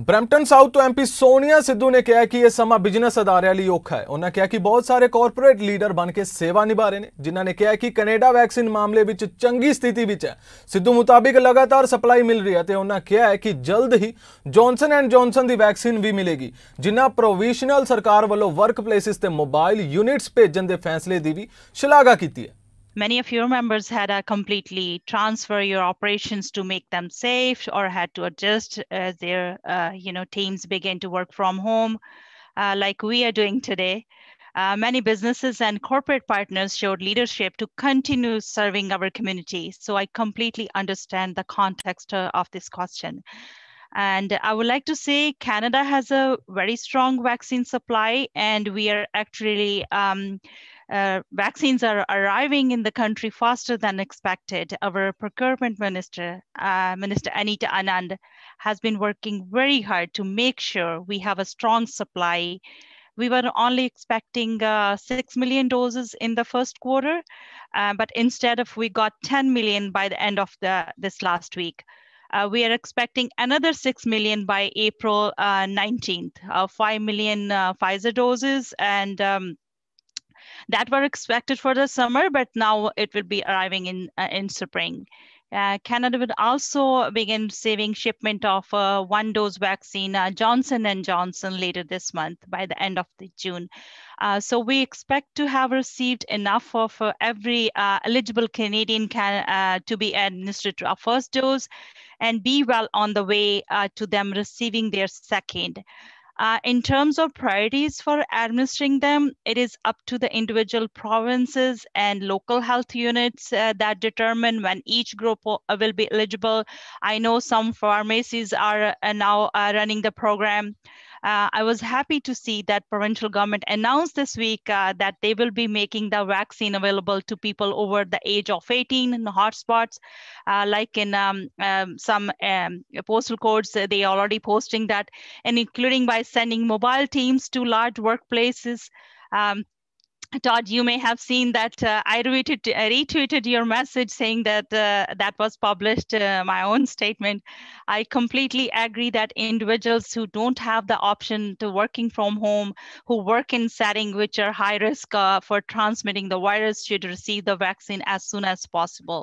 Brampton South ਤੋਂ MP Sonia Sidhu ਨੇ ਕਿਹਾ ਕਿ ਇਹ ਸਮਾਂ ਬਿਜ਼ਨਸ ਅਦਾਰਿਆਂ ਲਈ ਔਖਾ ਹੈ ਉਹਨਾਂ ਕਿਹਾ ਕਿ ਬਹੁਤ ਸਾਰੇ ਕਾਰਪੋਰੇਟ ਲੀਡਰ ਬਣ ਕੇ ਸੇਵਾ ਨਿਭਾ ਰਹੇ ਨੇ ਜਿਨ੍ਹਾਂ ਨੇ ਕਿਹਾ ਕਿ ਕੈਨੇਡਾ ਵੈਕਸੀਨ ਮਾਮਲੇ ਵਿੱਚ ਚੰਗੀ ਸਥਿਤੀ ਵਿੱਚ ਹੈ ਸਿੱਧੂ ਮੁਤਾਬਿਕ ਲਗਾਤਾਰ ਸਪਲਾਈ ਮਿਲ ਰਹੀ ਹੈ ਤੇ ਉਹਨਾਂ ਕਿਹਾ ਹੈ ਕਿ ਜਲਦ ਹੀ ਜੌਨਸਨ ਐਂਡ ਜੌਨਸਨ ਦੀ ਵੈਕਸੀਨ ਵੀ ਮਿਲੇਗੀ ਜਿਨ੍ਹਾਂ ਪ੍ਰੋਵੀਸ਼ਨਲ ਸਰਕਾਰ ਵੱਲੋਂ ਵਰਕਪਲੇਸਿਸ ਤੇ ਮੋਬਾਈਲ ਯੂਨਿਟਸ ਭੇਜਣ ਦੇ ਫੈਸਲੇ ਦੀ ਵੀ ਸ਼ਲਾਘਾ ਕੀਤੀ ਹੈ Many of your members had to uh, completely transfer your operations to make them safe or had to adjust as uh, their uh, you know, teams begin to work from home uh, like we are doing today. Uh, many businesses and corporate partners showed leadership to continue serving our community. So I completely understand the context uh, of this question. And I would like to say Canada has a very strong vaccine supply, and we are actually um, uh, vaccines are arriving in the country faster than expected. Our procurement minister, uh, Minister Anita Anand, has been working very hard to make sure we have a strong supply. We were only expecting uh, 6 million doses in the first quarter, uh, but instead of we got 10 million by the end of the, this last week. Uh, we are expecting another 6 million by April uh, 19th, uh, 5 million uh, Pfizer doses and um, that were expected for the summer, but now it will be arriving in, uh, in spring. Uh, Canada will also begin saving shipment of uh, one dose vaccine, uh, Johnson and Johnson, later this month by the end of the June. Uh, so we expect to have received enough of uh, every uh, eligible Canadian can, to be administered a first dose and be well on the way to them receiving their second. Uh, in terms of priorities for administering them, it is up to the individual provinces and local health units uh, that determine when each group will, uh, will, be eligible. I know some pharmacies are uh, now uh, running the program. Uh, I was happy to see that provincial government announced this week uh, that they will be making the vaccine available to people over the age of 18 in hotspots, uh, like in um, um, some um, postal codes. They are already posting that, and including by sending mobile teams to large workplaces. Um, Todd, you may have seen that uh, I retweeted, retweeted your message saying that uh, that was published, uh, my own statement. I completely agree that individuals who don't have the option to working from home, who work in settings which are high risk uh, for transmitting the virus should receive the vaccine as soon as possible.